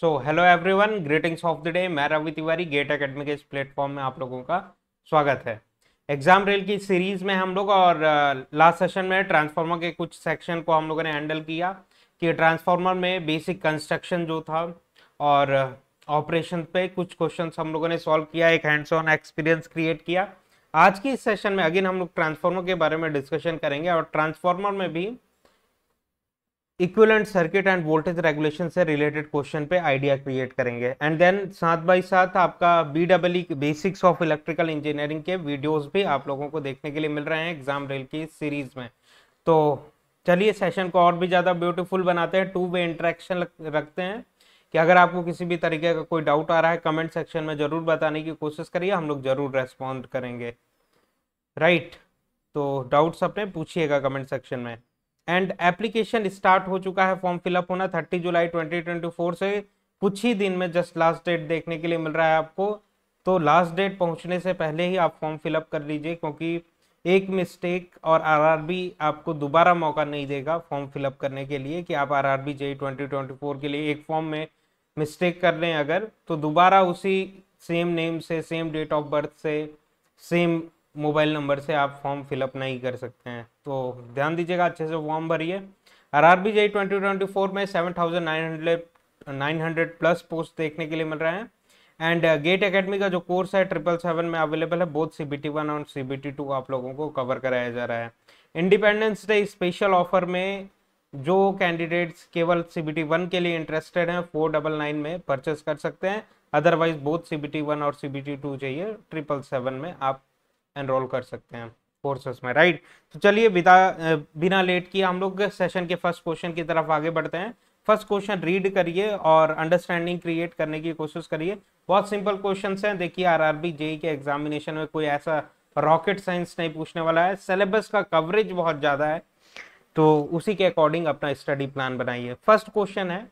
So hello everyone greetings of the day मैं Ravi Tiwari gate academy के इस प्लेटफॉर्म में आप लोगों का स्वागत है एग्जाम रेल की सीरीज में हम लोग और लास्ट uh, सेशन में ट्रांसफार्मर के कुछ सेक्शन को हम लोगों ने हैंडल किया कि ट्रांसफार्मर में बेसिक कंस्ट्रक्शन जो था और ऑपरेशन uh, पे कुछ क्वेश्चन हम लोगों ने सॉल्व किया एक हैंड्स ऑन एक्सपीरियंस क्रिएट किया आज की इस सेशन में अगेन हम लोग ट्रांसफार्मर के बारे में डिस्कशन करेंगे और ट्रांसफार्मर में भी equivalent circuit and voltage regulation से रिलेटेड क्वेश्चन पे आइडिया क्रिएट करेंगे एंड देन साथ बाई साथ आपका B double basics of electrical engineering के वीडियोज भी आप लोगों को देखने के लिए मिल रहे हैं एग्जाम रेल की सीरीज में तो चलिए सेशन को और भी ज़्यादा ब्यूटीफुल बनाते हैं टू वे इंट्रैक्शन रखते हैं कि अगर आपको किसी भी तरीके का कोई डाउट आ रहा है कमेंट सेक्शन में ज़रूर बताने की कोशिश करिए हम लोग ज़रूर रेस्पॉन्ड करेंगे राइट right. तो डाउट्स अपने पूछिएगा कमेंट सेक्शन में एंड एप्लीकेशन स्टार्ट हो चुका है फॉर्म फिलअप होना 30 जुलाई 2024 से कुछ ही दिन में जस्ट लास्ट डेट देखने के लिए मिल रहा है आपको तो लास्ट डेट पहुंचने से पहले ही आप फॉर्म फिलअप कर लीजिए क्योंकि एक मिस्टेक और आरआरबी आपको दोबारा मौका नहीं देगा फॉर्म फिलअप करने के लिए कि आप R R B twenty twenty four के लिए एक फॉर्म में मिस्टेक कर लें अगर तो दोबारा उसी सेम नेम से सेम डेट ऑफ बर्थ से सेम मोबाइल नंबर से आप फॉर्म फिलअप नहीं कर सकते हैं तो ध्यान दीजिएगा अच्छे से फॉर्म भरिए R R B J twenty twenty four में seven thousand nine hundred nine hundred plus post देखने के लिए मिल रहे हैं एंड गेट एकेडमी का जो कोर्स है ट्रिपल सेवन में अवेलेबल है both C B T one और सी बी टी टू आप लोगों को कवर कराया जा रहा है इंडिपेंडेंस डे स्पेशल ऑफर में जो कैंडिडेट्स केवल सी बी टी वन के लिए इंटरेस्टेड हैं फोर डबल नाइन में परचेस कर सकते हैं otherwise both C B T one और सी बी टी टू चाहिए ट्रिपल सेवन में आप एनरोल कर सकते हैं कोर्सेस में राइट तो चलिए बिता बिना लेट किए हम लोग सेशन के फर्स्ट क्वेश्चन की तरफ आगे बढ़ते हैं फर्स्ट क्वेश्चन रीड करिए और अंडरस्टैंडिंग क्रिएट करने की कोशिश करिए बहुत सिंपल क्वेश्चन हैं देखिए आर आर बी जेई के एग्जामिनेशन में कोई ऐसा रॉकेट साइंस नहीं पूछने वाला है सिलेबस का कवरेज बहुत ज़्यादा है तो उसी के अकॉर्डिंग अपना स्टडी प्लान बनाइए फर्स्ट क्वेश्चन है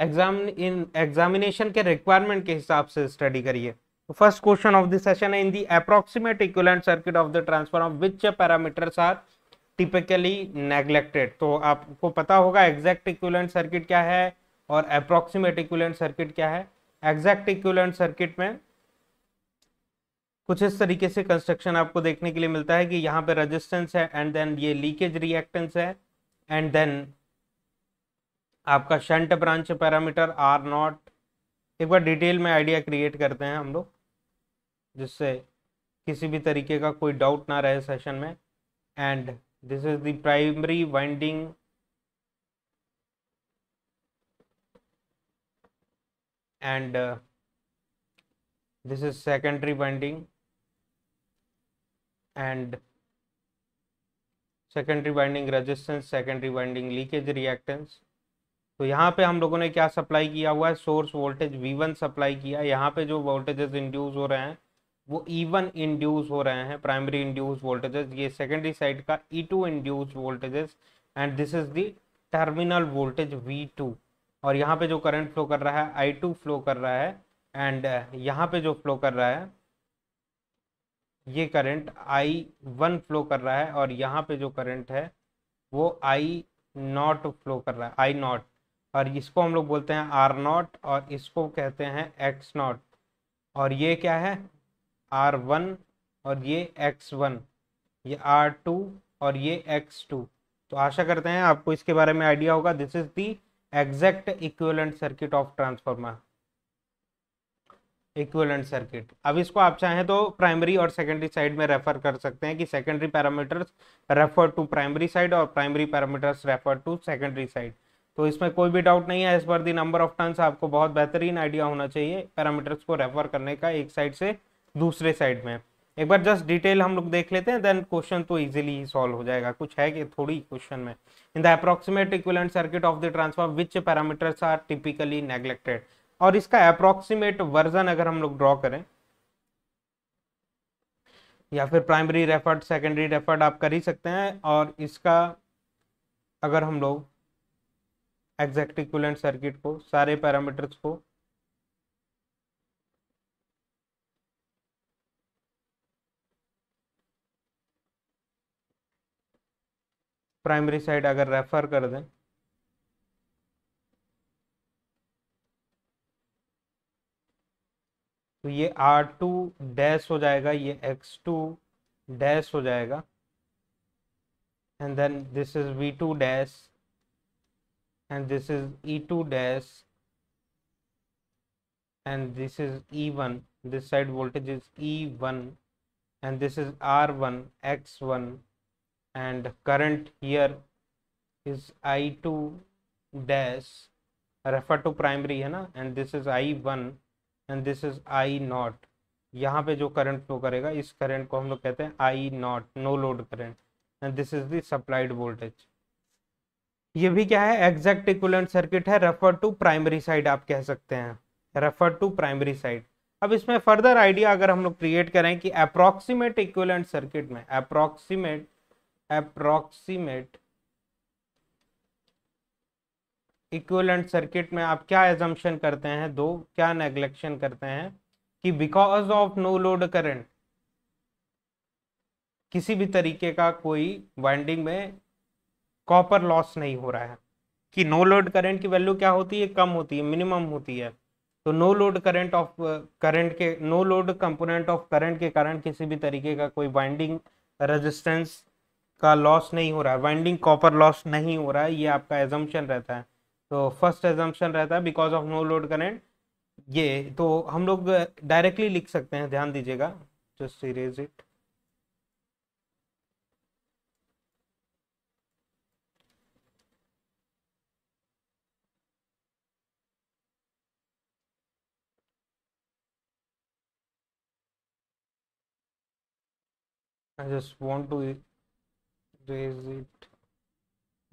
एग्जाम इन एग्जामिनेशन के रिक्वायरमेंट के हिसाब से स्टडी करिए first question of the session है in the approximate equivalent circuit of the transformer which parameters are typically neglected तो आपको पता होगा एग्जैक्ट इक्विलेंट सर्किट क्या है और अप्रोक्सीमेट इक्विलेंट सर्किट क्या है एग्जैक्ट इक्विलेंट सर्किट में कुछ इस तरीके से कंस्ट्रक्शन आपको देखने के लिए मिलता है कि यहाँ पे रजिस्टेंस है एंड देन ये लीकेज रिएक्टेंस है एंड देन आपका shunt branch parameter are not एक बार डिटेल में आइडिया क्रिएट करते हैं हम लोग जिससे किसी भी तरीके का कोई डाउट ना रहे सेशन में and this is the primary winding and this is secondary winding and secondary winding resistance secondary winding leakage reactance तो यहाँ पे हम लोगों ने क्या सप्लाई किया हुआ है सोर्स वोल्टेज V1 सप्लाई किया यहाँ पे जो वोल्टेजेस इंड्यूस हो रहे हैं वो इवन इंड्यूस हो रहे हैं प्राइमरी इंड्यूस वोल्टेजेस ये सेकेंडरी साइड का E two induce voltages and this is the terminal voltage V two और यहाँ पे जो करंट फ्लो कर रहा है आई टू फ्लो कर रहा है एंड uh, यहाँ पे जो फ्लो कर रहा है ये करंट आई वन फ्लो कर रहा है और यहाँ पे जो करंट है वो आई नॉट फ्लो कर रहा है आई नॉट और इसको हम लोग बोलते हैं आर नॉट और इसको कहते हैं एक्स नॉट और ये क्या है आर वन और ये एक्स वन ये आर टू और ये एक्स टू तो आशा करते हैं आपको इसके बारे में आइडिया होगा this is the exact equivalent circuit of transformer equivalent circuit अब इसको आप चाहें तो प्राइमरी और सेकेंडरी साइड में रेफर कर सकते हैं कि secondary parameters refer to primary side और primary parameters refer to secondary side तो इसमें कोई भी डाउट नहीं है as per the number of turns आपको बहुत बेहतरीन आइडिया होना चाहिए पैरामीटर्स को रेफर करने का एक साइड से दूसरे साइड में एक बार जस्ट डिटेल हम लोग देख लेते हैं देन क्वेश्चन तो इजीली सॉल्व हो जाएगा कुछ है कि थोड़ी क्वेश्चन में in the approximate equivalent circuit of the transform which parameters are typically neglected और इसका अप्रोक्सीमेट वर्जन अगर हम लोग ड्रॉ करें या फिर प्राइमरी रेफर्ड सेकेंडरी रेफर्ड आप कर ही सकते हैं और इसका अगर हम लोग एग्जैक्ट इक्वलेंट सर्किट को सारे पैरामीटर्स को प्राइमरी साइड अगर रेफर कर दें तो ये आर टू डैश हो जाएगा ये एक्स टू डैश हो जाएगा and then this is V two dash and this is E two dash one this side E1 is E one and E1 is R one R1 X1 and current here is i2 dash refer to primary है ना and this is I one and this is I naught यहाँ पे जो current flow करेगा इस current को हम लोग कहते हैं I naught no load current and this is the supplied voltage ये भी क्या है एग्जैक्ट इक्वलेंट सर्किट है रेफर टू प्राइमरी साइड आप कह सकते हैं रेफर टू प्राइमरी साइड अब इसमें फर्दर आइडिया अगर हम लोग क्रिएट करें कि अप्रोक्सीमेट इक्वलेंट सर्किट में अप्रोक्सीमेट अप्रोक्सीमेट इक्वलेंट सर्किट में आप क्या एजम्पन करते हैं दो क्या नेग्लेक्शन करते हैं कि because of no load current किसी भी तरीके का कोई वाइंडिंग में कॉपर लॉस नहीं हो रहा है कि नो लोड करंट की वैल्यू क्या होती है कम होती है मिनिमम होती है तो no load current of current के no load component of current के कारण किसी भी तरीके का कोई वाइंडिंग रेजिस्टेंस का लॉस नहीं हो रहा है वाइंडिंग कॉपर लॉस नहीं हो रहा है ये आपका एजम्पन रहता है तो फर्स्ट एजम्पन रहता है because of no load current ये तो हम लोग डायरेक्टली लिख सकते हैं ध्यान दीजिएगा just erase it I just want to raise it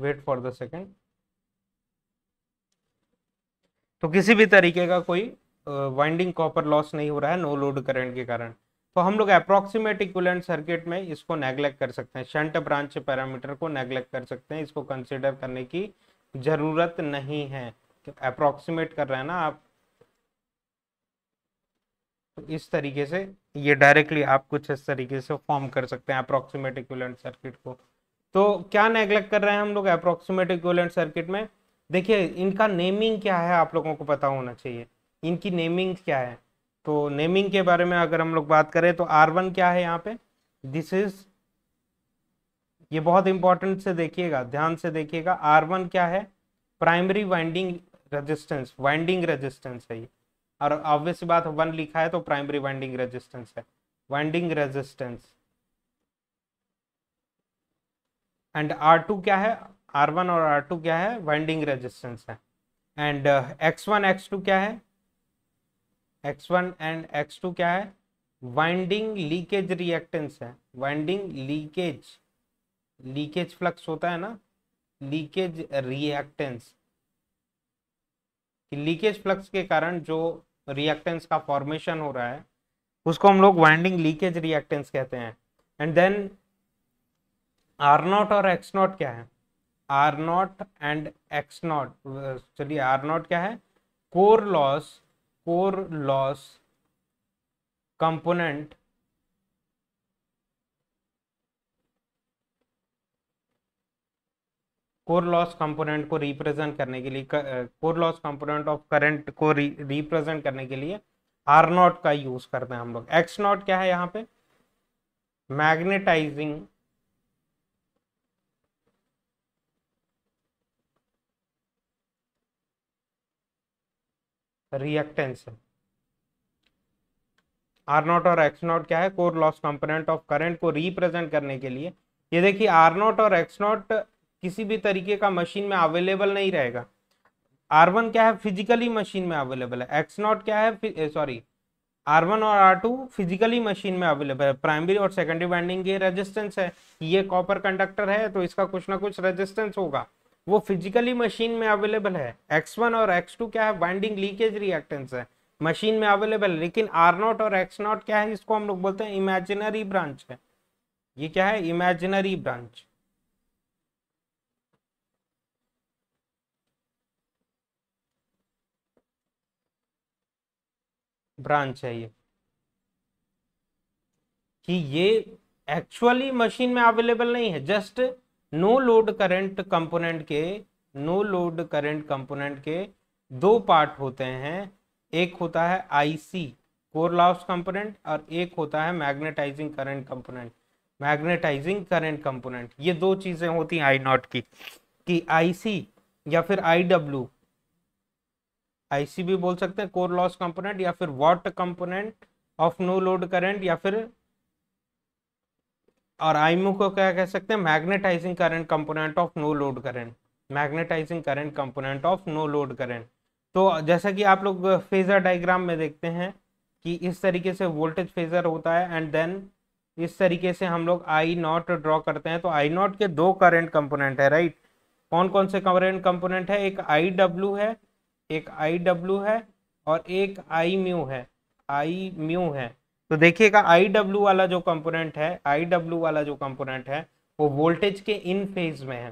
wait for the second तो किसी भी तरीके का कोई वाइंडिंग कॉपर लॉस नहीं हो रहा है नो लोड करंट के कारण तो हम लोग अप्रोक्सीमेट इक्वलेंट सर्किट में इसको नेग्लेक्ट कर सकते हैं शंट ब्रांच पैरामीटर को नेग्लेक्ट कर सकते हैं इसको कंसिडर करने की ज़रूरत नहीं है अप्रोक्सीमेट कर रहे हैं ना आप तो इस तरीके से ये डायरेक्टली आप कुछ इस तरीके से फॉर्म कर सकते हैं अप्रोक्सीमेट इक्वलेंट सर्किट को तो क्या नेग्लेक्ट कर रहे हैं हम लोग अप्रोक्सीमेट इक्वलेंट सर्किट में देखिए इनका नेमिंग क्या है आप लोगों को पता होना चाहिए इनकी नेमिंग क्या है तो नेमिंग के बारे में अगर हम लोग बात करें तो आर वन क्या है यहाँ पे दिस इज ये बहुत इंपॉर्टेंट से देखिएगा ध्यान से देखिएगा आर वन क्या है primary winding resistance winding resistance है ये और ऑब्वियस बात वन लिखा है तो प्राइमरी वाइंडिंग रेजिस्टेंस है winding resistance and R two क्या है आर वन और आर टू क्या है वाइंडिंग रेजिस्टेंस है and X one X two क्या है X one and X two क्या है वाइंडिंग लीकेज रिएक्टेंस है वाइंडिंग लीकेज लीकेज फ्लक्स होता है ना लीकेज रिएक्टेंस लीकेज फ्लक्स के कारण जो रिएक्टेंस का फॉर्मेशन हो रहा है उसको हम लोग वाइंडिंग लीकेज रिएक्टेंस कहते हैं एंड देन आर नॉट और एक्स नॉट क्या है R naught and X naught चलिए आर नॉट क्या है core loss core loss component core loss component को रिप्रेजेंट करने के लिए core loss component of current को रिप्रेजेंट करने के लिए आर नॉट का यूज करते हैं हम लोग एक्स नॉट क्या है यहाँ पे मैग्नेटाइजिंग रिएक्टेंस आर नॉट और एक्स नॉट क्या है core loss component of current को रिप्रेजेंट करने के लिए ये देखिए आर नॉट और एक्स नॉट किसी भी तरीके का मशीन में अवेलेबल नहीं रहेगा आर वन क्या है फिजिकली मशीन में अवेलेबल है एक्स नॉट क्या है सॉरी आर वन और आर टू फिजिकली मशीन में अवेलेबल है प्राइमरी और सेकेंडरी वाइंडिंग के रेजिस्टेंस है ये कॉपर कंडक्टर है तो इसका कुछ ना कुछ रेजिस्टेंस होगा वो फिजिकली मशीन में अवेलेबल है एक्स वन और एक्स टू क्या है बाइंडिंग लीकेज रिएक्टेंस है मशीन में अवेलेबल है लेकिन आर नॉट और एक्स नॉट क्या है इसको हम लोग बोलते हैं इमेजिनरी ब्रांच है ये क्या है इमेजिनरी ब्रांच ब्रांच है ये कि ये एक्चुअली मशीन में अवेलेबल नहीं है just no load current component के नो लोड करंट कंपोनेंट के दो पार्ट होते हैं एक होता है आईसी कोर लॉस कंपोनेंट और एक होता है magnetising current component magnetising current component ये दो चीज़ें होती हैं आई नॉट की कि आईसी या फिर आई डब्ल्यू आईसी भी बोल सकते हैं कोर लॉस कंपोनेंट या फिर watt component of no load current या फिर और आईमू को क्या कह सकते हैं magnetizing current component of no load current magnetizing current component of no load current तो जैसा कि आप लोग फेजर डायग्राम में देखते हैं कि इस तरीके से वोल्टेज फेजर होता है एंड देन इस तरीके से हम लोग आई नॉट ड्रॉ करते हैं तो आई नॉट के दो करंट कंपोनेंट है राइट कौन कौन से करेंट कंपोनेंट है एक आई डब्ल्यू है एक आई डब्ल्यू है और एक आई म्यू है आई म्यू है तो देखिएगा आई डब्ल्यू वाला जो कंपोनेंट है आई डब्ल्यू वाला जो कंपोनेंट है वो वोल्टेज के इन फेज में है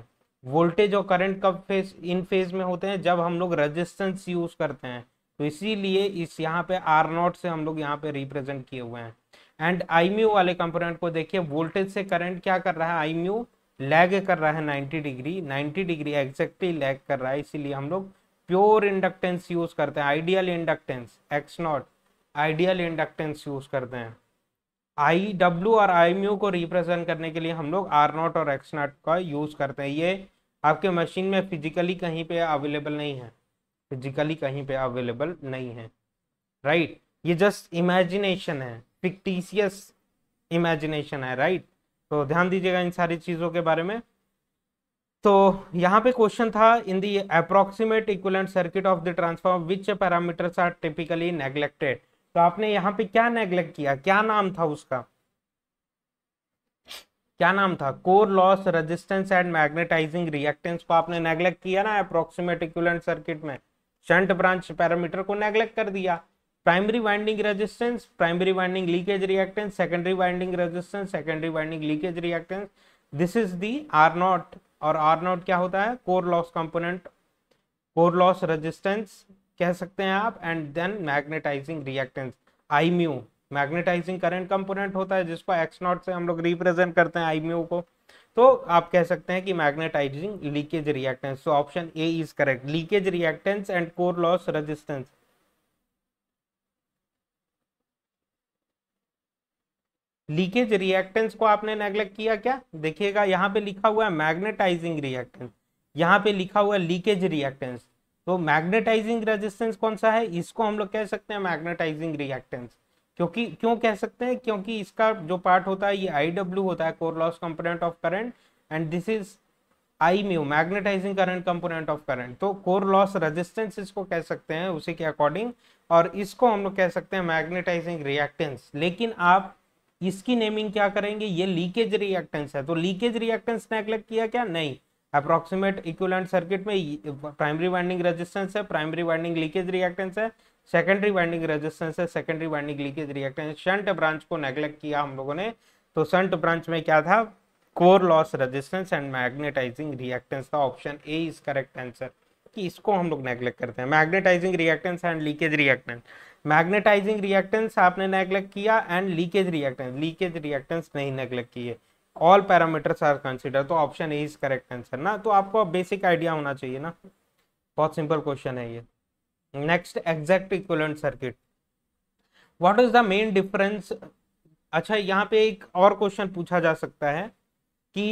वोल्टेज और करंट कब फेज इन फेज में होते हैं जब हम लोग रजिस्टेंस यूज करते हैं तो इसीलिए इस यहाँ पे आर नॉट से हम लोग यहाँ पे रिप्रेजेंट किए हुए हैं एंड आई म्यू वाले कंपोनेंट को देखिए वोल्टेज से करंट क्या कर रहा है आई म्यू लैग कर रहा है ninety degree ninety degree exactly lag कर रहा है इसीलिए हम लोग प्योर इंडक्टेंस यूज करते हैं ideal inductance X naught ideal inductance use करते हैं आई डब्ल्यू और आई म्यू को रिप्रेजेंट करने के लिए हम लोग आर नॉट और एक्स नॉट का यूज़ करते हैं ये आपके मशीन में फिजिकली कहीं पे अवेलेबल नहीं है फिजिकली कहीं पे अवेलेबल नहीं है राइट right? ये जस्ट इमेजिनेशन है फिक्टिशियस इमेजिनेशन है राइट right? तो ध्यान दीजिएगा इन सारी चीज़ों के बारे में तो यहाँ पे क्वेश्चन था in the approximate equivalent circuit of the transform which parameters are typically neglected तो आपने यहाँ पे क्या नेग्लेक्ट किया क्या नाम था उसका क्या नाम था core loss resistance and magnetizing reactance को आपने नेग्लेक्ट किया ना अप्रोक्सीमेट सर्किट में शंट ब्रांच पैरामीटर को नेग्लेक्ट कर दिया primary winding resistance primary winding leakage reactance secondary winding resistance secondary winding leakage reactance this is the R naught और R naught क्या होता है core loss component core loss resistance कह सकते हैं आप and then magnetizing reactance I mu magnetizing current component होता है जिसको एक्स नॉट से हम लोग रिप्रेजेंट करते हैं आई म्यू को तो आप कह सकते हैं कि magnetizing leakage reactance so option A is correct leakage reactance and core loss resistance leakage reactance को आपने नेग्लेक्ट किया क्या देखिएगा यहां पे लिखा हुआ है मैग्नेटाइजिंग रिएक्टेंस यहां पे लिखा हुआ है लीकेज रिएक्टेंस तो मैग्नेटाइजिंग रेजिस्टेंस कौन सा है इसको हम लोग कह सकते हैं मैग्नेटाइजिंग रिएक्टेंस क्योंकि क्यों कह सकते हैं क्योंकि इसका जो पार्ट होता है ये आई डब्ल्यू होता है core loss component of current and this is I mu magnetizing current component of current तो कोर लॉस रेजिस्टेंस इसको कह सकते हैं उसी के अकॉर्डिंग और इसको हम लोग कह सकते हैं मैग्नेटाइजिंग रिएक्टेंस लेकिन आप इसकी नेमिंग क्या करेंगे ये लीकेज रिएक्टेंस है तो लीकेज रिएक्टेंस नेग्लेक्ट किया क्या नहीं अप्रोक्सीमेट इक्वलेंट सर्किट में प्राइमरी वाइंडिंग रेजिस्टेंस है प्राइमरी वाइंडिंग लीकेज रिएक्टेंस है सेकेंडरी वाइंडिंग रेजिस्टेंस है secondary winding leakage reactance shunt branch को नेग्लेक्ट किया हम लोगों ने तो शंट ब्रांच में क्या था core loss resistance and magnetizing reactance था option A is correct answer कि इसको हम लोग नेग्लेक्ट करते हैं magnetizing reactance and leakage reactance magnetizing reactance आपने नेग्लेक्ट किया and leakage reactance leakage reactance नहीं नेग्लेक्ट किए ऑल पैरामीटर्स आर कंसिडर तो option A is correct answer ना तो आपको बेसिक आइडिया होना चाहिए ना बहुत सिंपल क्वेश्चन है ये next exact equivalent circuit what is the main difference अच्छा यहाँ पे एक और क्वेश्चन पूछा जा सकता है कि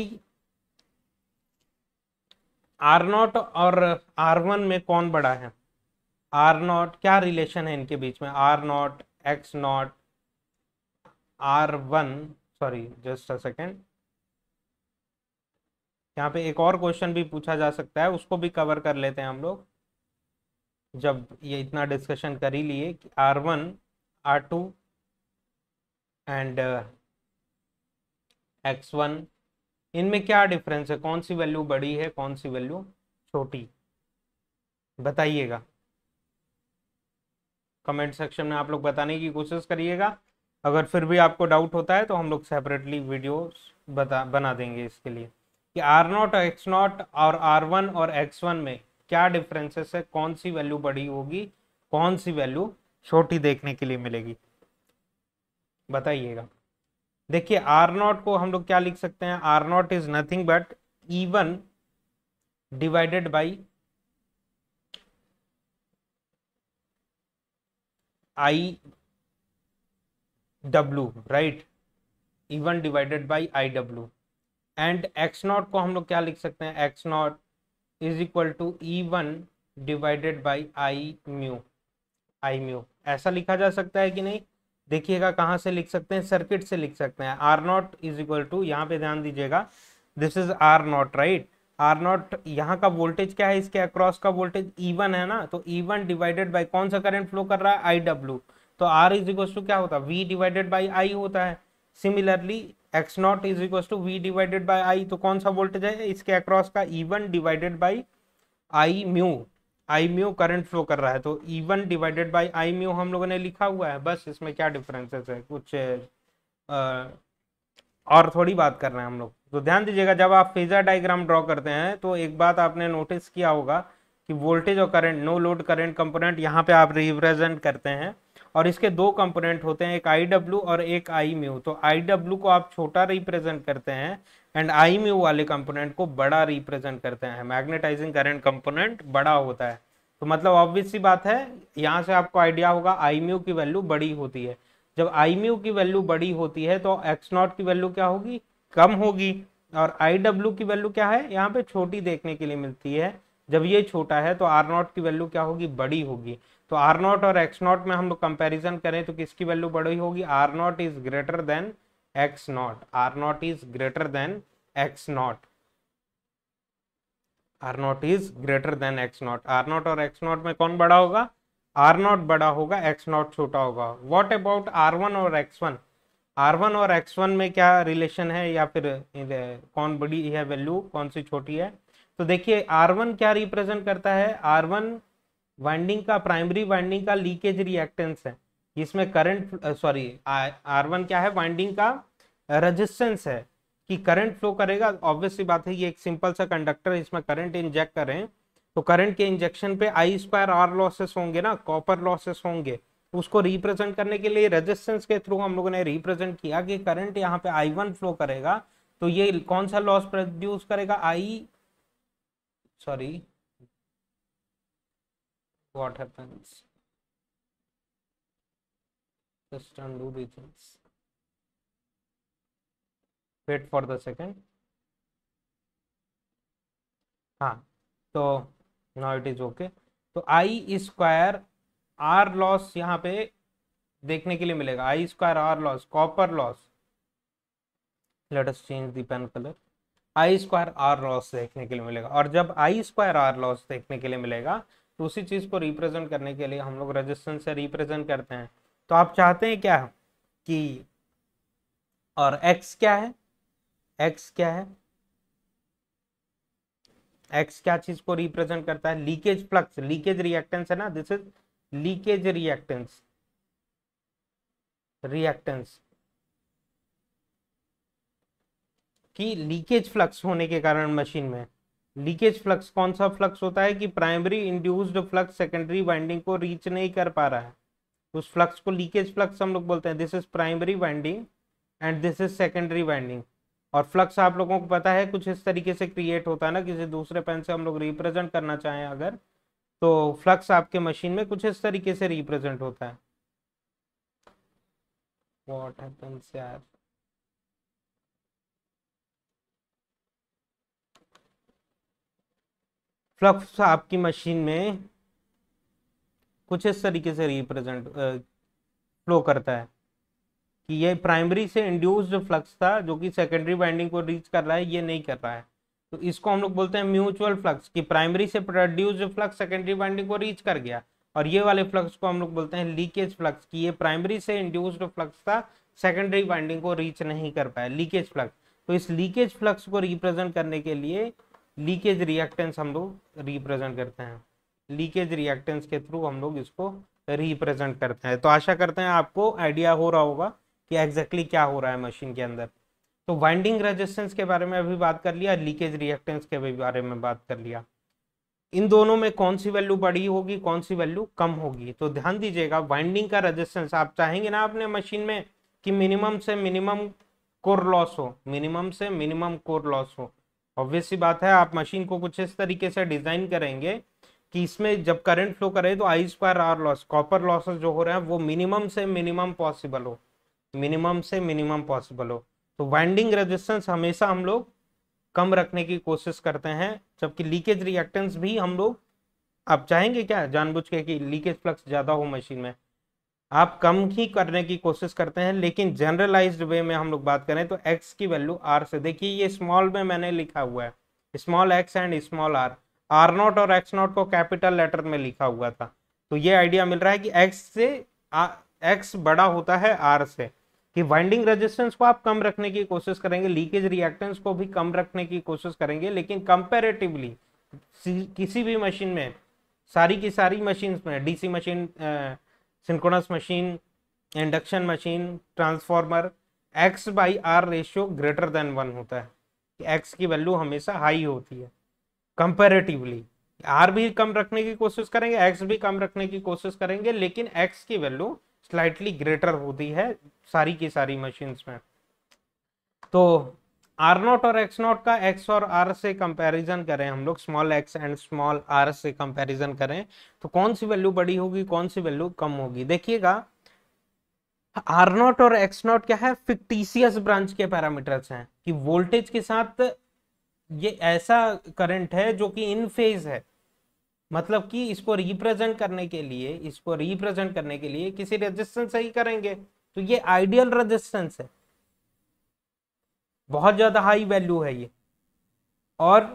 आर नॉट और आर वन में कौन बड़ा है आर नॉट क्या रिलेशन है इनके बीच में R naught X naught R one sorry just a second यहाँ पे एक और क्वेश्चन भी पूछा जा सकता है उसको भी कवर कर लेते हैं हम लोग जब ये इतना डिस्कशन कर ही लिए कि R one R two and X one इनमें क्या डिफरेंस है कौन सी वैल्यू बड़ी है कौन सी वैल्यू छोटी बताइएगा कमेंट सेक्शन में आप लोग बताने की कोशिश करिएगा अगर फिर भी आपको डाउट होता है तो हम लोग सेपरेटली वीडियोस बता बना देंगे इसके लिए कि आर नॉट और एक्स नॉट और आर वन और एक्स वन में क्या डिफरेंसेस है कौन सी वैल्यू बड़ी होगी कौन सी वैल्यू छोटी देखने के लिए मिलेगी बताइएगा देखिए आर नॉट को हम लोग क्या लिख सकते हैं R naught is nothing but E one divided by I W right E one divided by I W and X naught को हम लोग क्या लिख सकते हैं X naught is equal to E one divided by I mu I mu ऐसा लिखा जा सकता है कि नहीं देखिएगा कहाँ से लिख सकते हैं सर्किट से लिख सकते हैं R naught is equal to यहाँ पे ध्यान दीजिएगा this is R naught right R naught यहाँ का वोल्टेज क्या है इसके अक्रॉस का वोल्टेज ई वन है ना तो ई वन डिवाइडेड बाई कौन सा करंट फ्लो कर रहा है आई डब्ल्यू तो आर इज इक्वल टू क्या होता है वी डिवाइडेड बाई आई होता है similarly X naught is equal to V divided by I तो कौन सा वोल्टेज है इसके अक्रॉस का E one divided by I mu I mu current flow कर रहा है तो E one divided by I mu हम लोगों ने लिखा हुआ है बस इसमें क्या डिफरेंसेस है कुछ आ, और थोड़ी बात कर रहे हैं हम लोग तो ध्यान दीजिएगा जब आप फेजर डायग्राम ड्रॉ करते हैं तो एक बात आपने नोटिस किया होगा कि वोल्टेज और current no load current component यहाँ पे आप रिप्रेजेंट करते हैं और इसके दो कंपोनेंट होते हैं एक आई डब्ल्यू और एक आई म्यू तो आई डब्ल्यू को आप छोटा रिप्रेजेंट करते हैं एंड आई म्यू वाले कंपोनेंट को बड़ा रिप्रेजेंट करते हैं मैग्नेटाइजिंग करंट कंपोनेंट बड़ा होता है तो मतलब ऑब्वियस सी बात है यहाँ से आपको आइडिया होगा आई म्यू की वैल्यू बड़ी होती है जब आई म्यू की वैल्यू बड़ी होती है तो एक्स नॉट की वैल्यू क्या होगी कम होगी और आई डब्ल्यू की वैल्यू क्या है यहाँ पे छोटी देखने के लिए मिलती है जब ये छोटा है तो आर नॉट की वैल्यू क्या होगी बड़ी होगी तो आर नॉट और एक्स नॉट में हम लोग कंपेरिजन करें तो किसकी वैल्यू बड़ी होगी R naught is greater than X naught R naught is greater than X naught R naught is greater than X naught R naught और एक्स नॉट में कौन बड़ा होगा आर नॉट बड़ा होगा एक्स नॉट छोटा होगा वॉट अबाउट आर वन और एक्स वन आर वन और एक्स वन में क्या रिलेशन है या फिर कौन बड़ी है वैल्यू कौन सी छोटी है तो देखिए आर वन क्या रिप्रेजेंट करता है आर वन वाइंडिंग का प्राइमरी वाइंडिंग का लीकेज रिएक्टेंस है इसमें करंट सॉरी आर वन क्या है वाइंडिंग का रेजिस्टेंस है कि करंट फ्लो करेगा ऑब्वियसली बात है ये एक सिंपल सा कंडक्टर इसमें करंट इंजेक्ट करें तो करंट के इंजेक्शन पे आई स्क्वायर आर लॉसेस होंगे ना कॉपर लॉसेस होंगे उसको रिप्रेजेंट करने के लिए रेजिस्टेंस के थ्रू हम लोगों ने रिप्रेजेंट किया कि करंट यहाँ पे आई वन फ्लो करेगा तो ये कौन सा लॉस प्रोड्यूस करेगा I sorry what happens just undo these things wait for the second हाँ so तो now it is okay तो i स्क्वायर r लॉस यहाँ पे देखने के लिए मिलेगा i square r loss copper loss let us change the pen colour I square R loss देखने के लिए मिलेगा और जब आई स्क्वायर आर लॉस देखने के लिए मिलेगा तो उसी चीज़ को रिप्रेजेंट करने के लिए हम लोग रजिस्टेंस से रिप्रेजेंट करते हैं तो आप चाहते हैं क्या कि और एक्स क्या है एक्स क्या है एक्स क्या चीज को रिप्रेजेंट करता है लीकेज फ्लक्स लीकेज रिएक्टेंस है ना this is leakage reactance reactance कि लीकेज फ्लक्स होने के कारण मशीन में लीकेज फ्लक्स कौन सा फ्लक्स होता है कि primary induced flux secondary winding को रीच नहीं कर पा रहा है उस फ्लक्स को लीकेज फ्लक्स हम लोग बोलते हैं this is primary winding and this is secondary winding और फ्लक्स आप लोगों को पता है कुछ इस तरीके से क्रिएट होता है ना किसी दूसरे पेन से हम लोग रिप्रेजेंट करना चाहें अगर तो फ्लक्स आपके मशीन में कुछ इस तरीके से रिप्रेजेंट होता है वॉट है फ्लक्स आपकी मशीन में कुछ इस तरीके से रिप्रेजेंट फ्लो करता है कि ये प्राइमरी से इंड्यूस्ड फ्लक्स था जो कि सेकेंडरी बाइंडिंग को रीच कर रहा है ये नहीं कर रहा है तो इसको हम लोग बोलते हैं म्यूचुअल फ्लक्स कि प्राइमरी से प्रोड्यूस्ड फ्लक्स सेकेंडरी बाइंडिंग को रीच कर गया और ये वाले फ्लक्स को हम लोग बोलते हैं लीकेज फ्लक्स कि ये प्राइमरी से इंड्यूस्ड फ्लक्स था सेकेंडरी बाइंडिंग को रीच नहीं कर पाया लीकेज फ्लक्स तो इस लीकेज फ्लक्स को रिप्रेजेंट करने के लिए लीकेज रिएक्टेंस हम लोग रिप्रेजेंट करते हैं लीकेज रिएक्टेंस के थ्रू हम लोग इसको रिप्रेजेंट करते हैं तो आशा करते हैं आपको आइडिया हो रहा होगा कि एग्जैक्टली क्या हो रहा है मशीन के अंदर तो वाइंडिंग रेजिस्टेंस के बारे में अभी बात कर लिया लीकेज रिएक्टेंस के भी बारे में बात कर लिया इन दोनों में कौन सी वैल्यू बड़ी होगी कौन सी वैल्यू कम होगी तो ध्यान दीजिएगा वाइंडिंग का रेजिस्टेंस आप चाहेंगे ना अपने मशीन में कि मिनिमम से मिनिमम कोर लॉस हो मिनिमम से मिनिमम कोर लॉस हो ऑब्वियस बात है आप मशीन को कुछ इस तरीके से डिज़ाइन करेंगे कि इसमें जब करंट फ्लो करे तो I square R loss copper losses जो हो रहे हैं वो मिनिमम से मिनिमम पॉसिबल हो मिनिमम से मिनिमम पॉसिबल हो तो वाइंडिंग रेजिस्टेंस हमेशा हम लोग कम रखने की कोशिश करते हैं जबकि लीकेज रिएक्टेंस भी हम लोग आप चाहेंगे क्या जानबूझ के कि लीकेज फ्लक्स ज़्यादा हो मशीन में आप कम ही करने की कोशिश करते हैं लेकिन जनरलाइज्ड वे में हम लोग बात करें तो एक्स की वैल्यू आर से देखिए ये स्मॉल में मैंने लिखा हुआ है small X and small R R naught और एक्स नॉट को कैपिटल लेटर में लिखा हुआ था तो ये आइडिया मिल रहा है कि एक्स से एक्स बड़ा होता है आर से कि वाइंडिंग रेजिस्टेंस को आप कम रखने की कोशिश करेंगे लीकेज रिएक्टेंस को भी कम रखने की कोशिश करेंगे लेकिन कंपेरेटिवली किसी भी मशीन में सारी की सारी मशीन में DC machine synchronous machine induction machine transformer X by R ratio greater than one होता है एक्स की वैल्यू हमेशा हाई होती है कंपेरेटिवली आर भी कम रखने की कोशिश करेंगे एक्स भी कम रखने की कोशिश करेंगे लेकिन एक्स की वैल्यू स्लाइटली ग्रेटर होती है सारी की सारी मशीन्स में तो आर नॉट और एक्स नॉट का एक्स और आर से कंपैरिजन करें हम लोग small X and small R से कंपैरिजन करें तो कौन सी वैल्यू बड़ी होगी कौन सी वैल्यू कम होगी देखिएगा आर नॉट और एक्स नॉट क्या है फिक्टिशियस ब्रांच के पैरामीटर्स हैं कि वोल्टेज के साथ ये ऐसा करंट है जो कि इन फेज है मतलब कि इसको रिप्रेजेंट करने के लिए इसको रिप्रेजेंट करने के लिए किसी रेजिस्टेंस से ही करेंगे तो ये आइडियल रेजिस्टेंस है बहुत ज़्यादा हाई वैल्यू है ये और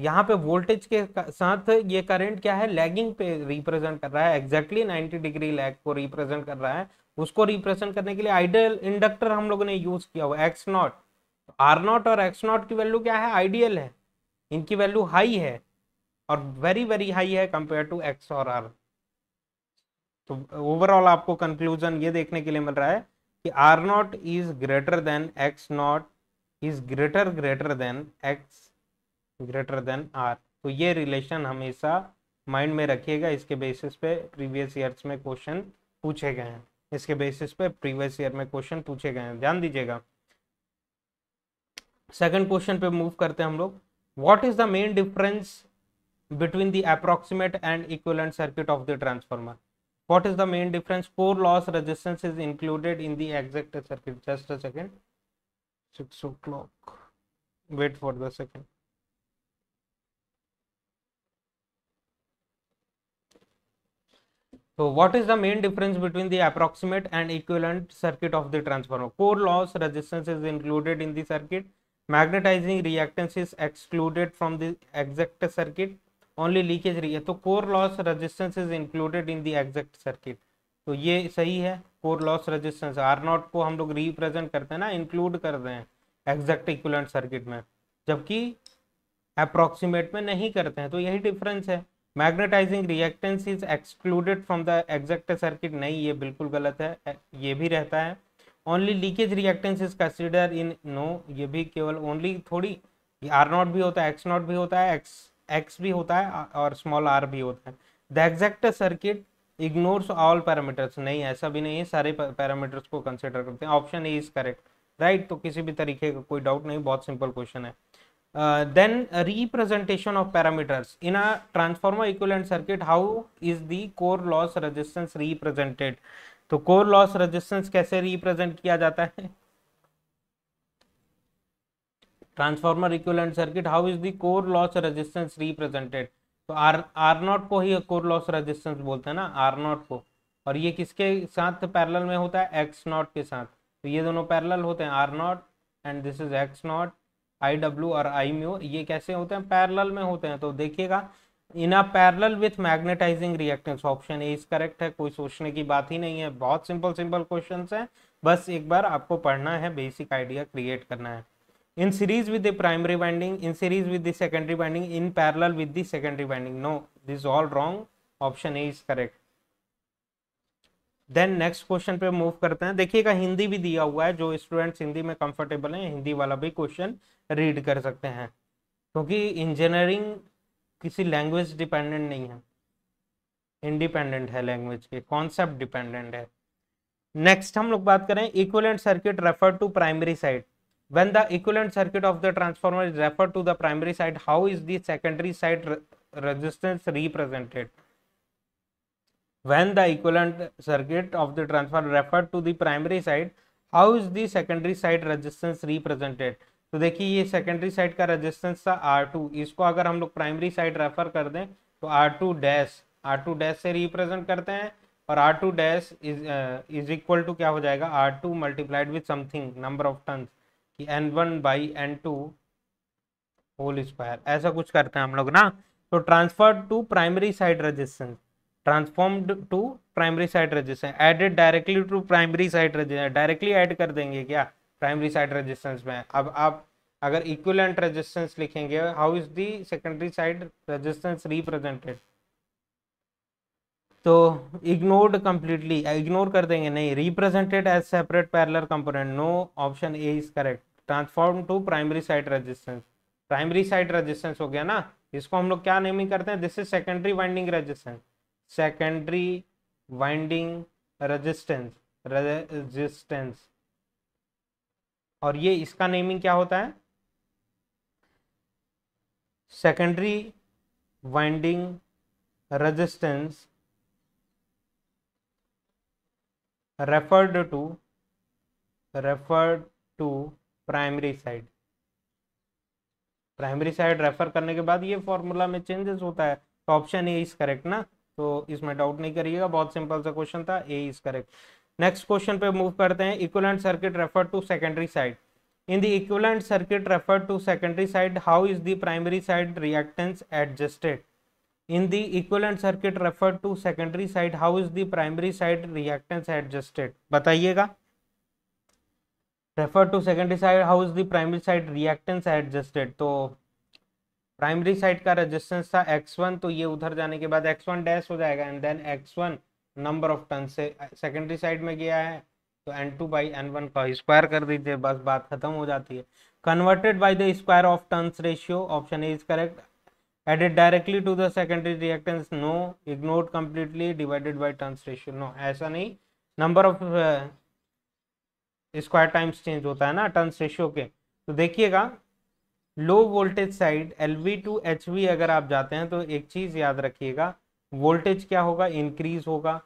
यहाँ पे वोल्टेज के साथ ये करंट क्या है लैगिंग पे रिप्रेजेंट कर रहा है एग्जैक्टली exactly 90 डिग्री लैग को रिप्रेजेंट कर रहा है उसको रिप्रेजेंट करने के लिए आइडियल इंडक्टर हम लोगों ने यूज किया हुआ एक्स नॉट आर नॉट और एक्स नॉट की वैल्यू क्या है आइडियल है इनकी वैल्यू हाई है और वेरी वेरी हाई है कंपेयर टू एक्स और आर तो ओवरऑल आपको कंक्लूजन ये देखने के लिए मिल रहा है कि R naught is greater than X naught is greater greater than X greater than R तो ये रिलेशन हमेशा माइंड में रखिएगा इसके बेसिस पे प्रीवियस ईयर्स में क्वेश्चन पूछे गए हैं इसके बेसिस पे प्रीवियस ईयर में क्वेश्चन पूछे गए हैं ध्यान दीजिएगा सेकंड क्वेश्चन पे मूव करते हैं हम लोग what is the main difference between the approximate and equivalent circuit of the transformer what is the main difference core loss resistance is included in the exact circuit just a second 6 o'clock wait for the second So what is the main difference between the approximate and equivalent circuit of the transformer? Core loss resistance is included in the circuit. Magnetizing reactance is excluded from the exact circuit. Only leakage. So core loss resistance is included in the exact circuit. तो ये सही है core loss resistance R naught को हम लोग represent करते हैं ना इंक्लूड करते हैं एग्जैक्ट इक्वलेंट सर्किट में जबकि अप्रोक्सीमेट में नहीं करते हैं तो यही डिफरेंस है magnetising reactance is excluded from the exact circuit नहीं ये बिल्कुल गलत है ये भी रहता है only leakage reactance is consider in no ये भी केवल ओनली थोड़ी आर नॉट भी होता है एक्स नॉट भी होता है एक्स एक्स भी होता है और स्मॉल आर भी होता है the exact circuit ignores all parameters नहीं ऐसा भी नहीं है सारे पैरामीटर्स को कंसिडर करते हैं option A is correct right तो किसी भी तरीके का कोई डाउट नहीं बहुत सिंपल क्वेश्चन है then representation of parameters in a transformer equivalent circuit how is the core loss resistance represented तो कोर लॉस रेजिस्टेंस कैसे रिप्रेजेंट किया जाता है transformer equivalent circuit how is the core loss resistance represented तो R R naught को ही core loss resistance बोलते हैं ना आर नॉट को और ये किसके साथ पैरेलल में होता है एक्स नॉट के साथ तो ये दोनों पैरेलल होते हैं R naught and this is X naught I W और आई म्यू ये कैसे होते हैं पैरेलल में होते हैं तो देखिएगा in a parallel with magnetizing reactance option A is correct है कोई सोचने की बात ही नहीं है बहुत सिंपल सिंपल क्वेश्चन हैं बस एक बार आपको पढ़ना है बेसिक आइडिया क्रिएट करना है in series with the primary winding in series with the secondary winding in parallel with the secondary winding no this is all wrong option a is correct then next question पे move करते हैं देखिएगा हिंदी भी दिया हुआ है जो students Hindi में कंफर्टेबल हैं हिंदी वाला भी क्वेश्चन रीड कर सकते हैं क्योंकि इंजीनियरिंग किसी लैंग्वेज डिपेंडेंट नहीं है इंडिपेंडेंट है लैंग्वेज के कॉन्सेप्ट डिपेंडेंट है नेक्स्ट हम लोग बात करें equivalent circuit refer to primary side when the equivalent circuit of the transformer is referred to the primary side how is the secondary side re resistance represented when the equivalent circuit of the transformer referred to the primary side how is the secondary side resistance represented तो देखिए ये secondary side का resistance था R2 इसको अगर हम लोग primary side refer कर दें तो R2 dash R two dash से रिप्रेजेंट करते हैं और R2 dash is is equal to क्या हो जाएगा R2 multiplied with something number of turns कि N one by N two whole square ऐसा कुछ करते हैं हम लोग ना तो transfer to primary side resistance transformed to primary side resistance added directly to primary side resistance directly add कर देंगे क्या प्राइमरी साइड रजिस्टेंस में अब आप अगर इक्वलेंट रजिस्टेंस लिखेंगे how is the secondary side resistance represented तो इग्नोर्ड कम्प्लीटली इग्नोर कर देंगे नहीं represented as separate parallel component no option A is correct transform to primary side resistance primary side resistance हो गया ना इसको हम लोग क्या नेमिंग करते हैं this is secondary winding resistance secondary winding resistance resistance और ये इसका नेमिंग क्या होता है secondary winding resistance referred to referred to primary side primary side refer करने के बाद ये फॉर्मूला में चेंजेस होता है तो ऑप्शन ए इज करेक्ट ना तो इसमें डाउट नहीं करिएगा बहुत सिंपल सा क्वेश्चन था A is correct next question पे मूव करते हैं equivalent circuit refer to secondary side in the equivalent circuit refer to secondary side how is the primary side reactance adjusted in the equivalent circuit referred to secondary side how is the primary side reactance adjusted बताइएगा refer to secondary side how is the primary side reactance adjusted तो primary side का resistance था x1 तो ये उधर जाने के बाद x1 डैश हो जाएगा and then x1 number of turn से सेकेंडरी साइड में गया है तो N two by N one का स्क्वायर कर दीजिए बस बात खत्म हो जाती है converted by the square of turns ratio option A is correct added directly to the secondary reactance no ignored completely divided by translation no ऐसा नहीं number of square times change होता है ना टर्न्स रेशियो के तो देखिएगा low voltage side L V to H V अगर आप जाते हैं तो एक चीज़ याद रखिएगा वोल्टेज क्या होगा इंक्रीज होगा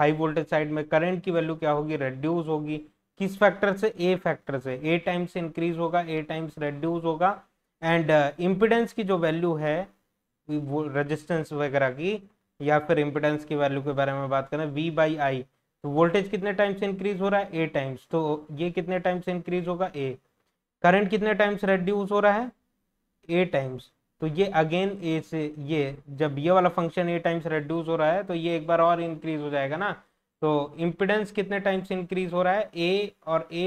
हाई वोल्टेज साइड में करंट की वैल्यू क्या होगी रेड्यूज होगी किस फैक्टर से ए फैक्टर से ए टाइम्स इंक्रीज होगा ए टाइम्स रेड्यूज होगा एंड इम्पिडेंस uh, की जो वैल्यू है रेजिस्टेंस वगैरह की या फिर इम्पिडेंस की वैल्यू के बारे में बात करें वी बाई आई तो वोल्टेज कितने टाइम से इंक्रीज हो रहा है ए टाइम्स तो ये कितने टाइम से इंक्रीज होगा ए करंट कितने टाइम्स रेड्यूस हो रहा है ए टाइम्स तो ये अगेन ए से ये जब ये वाला फंक्शन ए टाइम्स रेड्यूस हो रहा है तो ये एक बार और इंक्रीज हो जाएगा ना तो इम्पिडेंस कितने टाइम्स इंक्रीज हो रहा है ए और a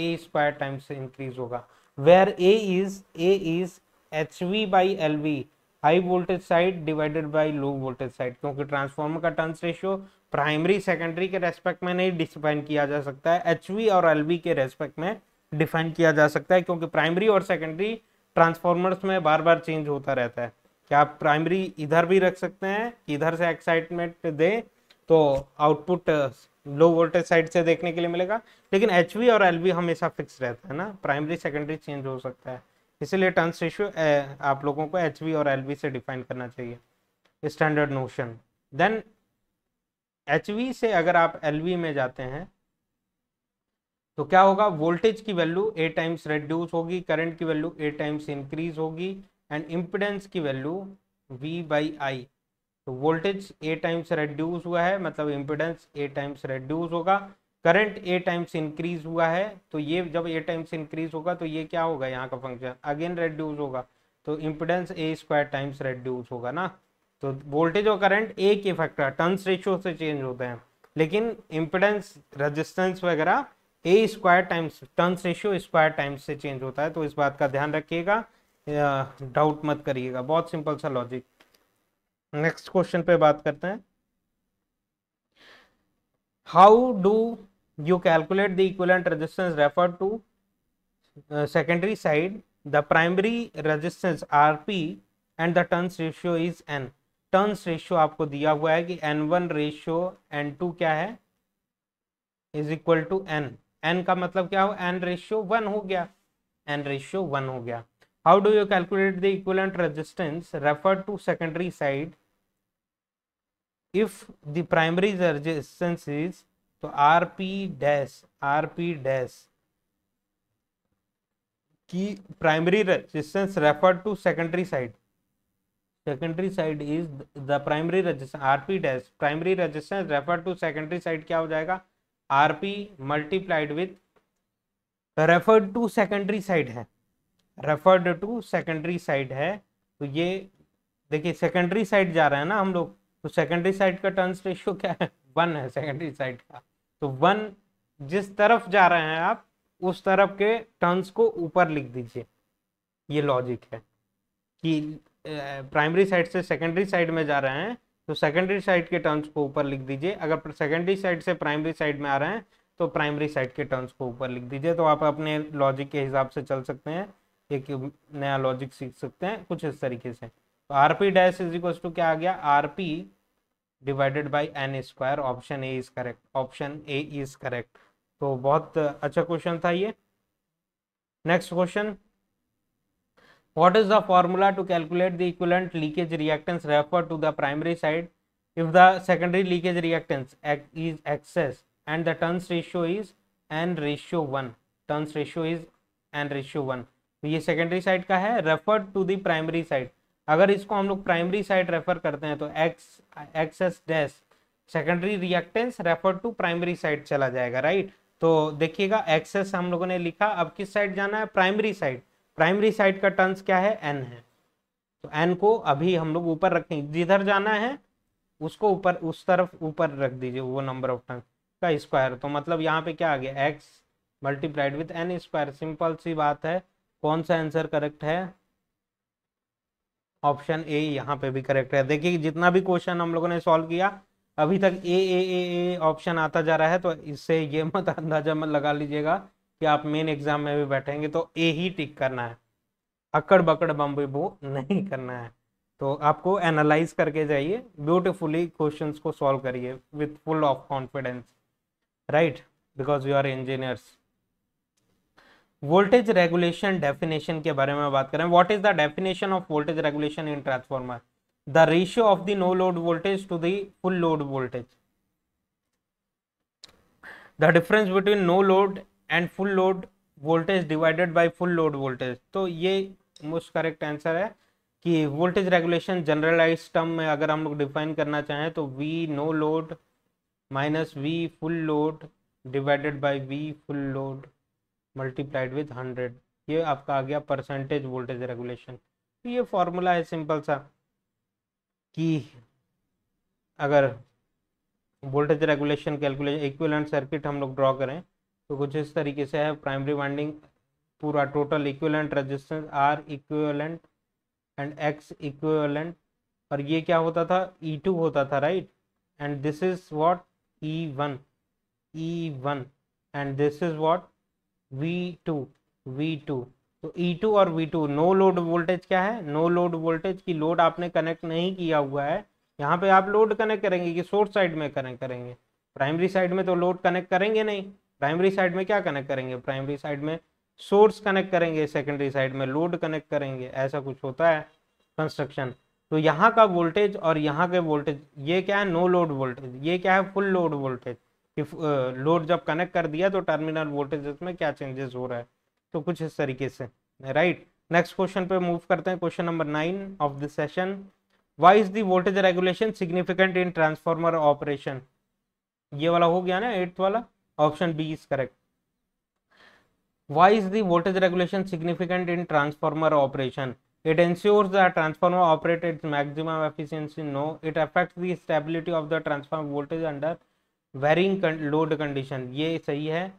a square times increase होगा where a is a is H V by L V high voltage side divided by low voltage side क्योंकि ट्रांसफॉर्मर का टर्न्स रेशियो प्राइमरी सेकेंडरी के respect में नहीं डिफाइन किया जा सकता है एच और एल के रेस्पेक्ट में डिफाइन किया जा सकता है क्योंकि प्राइमरी और सेकेंडरी ट्रांसफॉर्मर्स में बार बार चेंज होता रहता है क्या आप प्राइमरी इधर भी रख सकते हैं इधर से एक्साइटमेंट दें तो आउटपुट लो वोल्टेज साइड से देखने के लिए मिलेगा लेकिन एच और एल हमेशा फिक्स रहता है ना प्राइमरी सेकेंडरी चेंज हो सकता है इसीलिए टर्न्स रेशियो आप लोगों को एच और एल से डिफाइन करना चाहिए स्टैंडर्ड नोशन देन एच से अगर आप एल में जाते हैं तो क्या होगा वोल्टेज की वैल्यू ए टाइम्स रेड्यूस होगी करंट की वैल्यू ए टाइम्स इंक्रीज होगी एंड इम्पिडेंस की वैल्यू वी बाई आई तो वोल्टेज ए टाइम्स रेड्यूस हुआ है मतलब इम्पिडेंस ए टाइम्स रेड्यूस होगा करंट ए टाइम्स इंक्रीज हुआ है तो ये जब ए टाइम्स इंक्रीज होगा तो ये क्या होगा यहाँ का फंक्शन अगेन रेड्यूज होगा तो impedance a square times reduce होगा ना तो वोल्टेज और करंट ए के फैक्टर टर्न्स रेशियो से चेंज होते हैं लेकिन इम्पिडेंस रजिस्टेंस वगैरह a square times turns ratio square times से चेंज होता है तो इस बात का ध्यान रखिएगा डाउट मत करिएगा बहुत सिंपल सा लॉजिक नेक्स्ट क्वेश्चन पे बात करते हैं how do you calculate the equivalent resistance referred to uh, secondary side the primary resistance rp and the turns ratio is n turns ratio आपको दिया हुआ है कि N one ratio N two क्या है is equal to N N का मतलब क्या हो एन रेशियो वन हो गया एन रेशियो वन हो गया how do you calculate the equivalent resistance refer to secondary side if the primary resistance is तो R P dash R P dash की primary resistance refer to secondary side secondary side is the primary resistance R P dash primary resistance refer to secondary side क्या हो जाएगा R P multiplied with referred to secondary side है referred to secondary side है तो ये देखिए secondary side जा रहा है ना हम लोग तो सेकेंडरी साइड का टर्न्स रेशियो क्या है वन है सेकेंडरी साइड का तो वन जिस तरफ जा रहे हैं आप उस तरफ के टर्न्स को ऊपर लिख दीजिए ये लॉजिक है कि प्राइमरी साइड से सेकेंडरी साइड में जा रहे हैं तो सेकेंडरी साइड के टर्न्स को ऊपर लिख दीजिए अगर सेकेंडरी साइड से प्राइमरी साइड में आ रहे हैं तो प्राइमरी साइड के टर्न्स को ऊपर लिख दीजिए तो आप अपने लॉजिक के हिसाब से चल सकते हैं एक नया लॉजिक सीख सकते हैं कुछ इस तरीके से तो R P dash is equal to क्या आ गया R P divided by N square option A is correct option A is correct तो बहुत अच्छा क्वेश्चन था ये next question what is the formula to calculate the equivalent leakage reactance refer to the primary side if the secondary leakage reactance is XS and the turns ratio is N ratio one turns ratio is N ratio one ये secondary side का है refer to the primary side अगर इसको हम लोग primary side refer करते हैं तो X XS dash secondary reactance refer to primary side चला जाएगा राइट तो देखिएगा एस हम लोगों ने लिखा अब किस साइड जाना है प्राइमरी साइड प्राइमरी साइड का टर्न्स क्या है एन है तो एन को अभी हम लोग ऊपर रखें जिधर जाना है उसको ऊपर उस तरफ ऊपर रख दीजिए वो नंबर ऑफ टर्न का स्क्वायर तो मतलब यहाँ पे क्या आ गया X multiplied with N square simple सी बात है कौन सा आंसर करेक्ट है ऑप्शन ए यहाँ पे भी करेक्ट है देखिए जितना भी क्वेश्चन हम लोगों ने सॉल्व किया अभी तक ए ए ए ए ऑप्शन आता जा रहा है तो इससे ये मत अंदाजा मत लगा लीजिएगा कि आप मेन एग्जाम में भी बैठेंगे तो ए ही टिक करना है अकड़ बकड़ बम्बे वो नहीं करना है तो आपको एनालाइज करके जाइए ब्यूटिफुली क्वेश्चन को सॉल्व करिए with full of confidence right because you are engineers voltage regulation definition के बारे में बात करें what is the definition of voltage regulation in transformer the ratio of the no load voltage to the full load voltage the difference between no load and full load voltage divided by full load voltage तो ये most correct answer है कि voltage regulation generalise term में अगर हम लोग define करना चाहें तो V no load minus V full load divided by V full load multiplied with hundred ये आपका आ गया परसेंटेज वोल्टेज रेगुलेशन तो ये फॉर्मूला है सिंपल सा कि अगर voltage regulation calculation equivalent circuit हम लोग ड्रॉ करें तो कुछ इस तरीके से है प्राइमरी वाइंडिंग पूरा total equivalent resistance R equivalent and X equivalent और ये क्या होता था ई e टू होता था right and this is what E one E one and this is what V2 V2 तो E2 और V2 नो लोड वोल्टेज क्या है नो लोड वोल्टेज की लोड आपने कनेक्ट नहीं किया हुआ है यहाँ पे आप लोड कनेक्ट करेंगे कि सोर्स साइड में कनेक्ट करेंगे प्राइमरी साइड में तो लोड कनेक्ट करेंगे नहीं प्राइमरी साइड में क्या कनेक्ट करेंगे प्राइमरी साइड में सोर्स कनेक्ट करेंगे सेकेंडरी साइड में लोड कनेक्ट करेंगे ऐसा कुछ होता है कंस्ट्रक्शन तो यहाँ का वोल्टेज और यहाँ के वोल्टेज ये क्या है नो लोड वोल्टेज ये क्या है फुल लोड वोल्टेज कि लोड जब कनेक्ट कर दिया तो टर्मिनल वोल्टेज में क्या चेंजेस हो रहा है तो कुछ इस तरीके से राइट नेक्स्ट क्वेश्चन पे मूव करते हैं question number nine of the session why is the voltage regulation significant in transformer operation ये वाला हो गया ना एट्थ वाला ऑप्शन B is correct why is the voltage regulation significant in transformer operation it ensures the transformer operates its maximum efficiency no it affects the stability of the transformer voltage under varying load condition ये सही है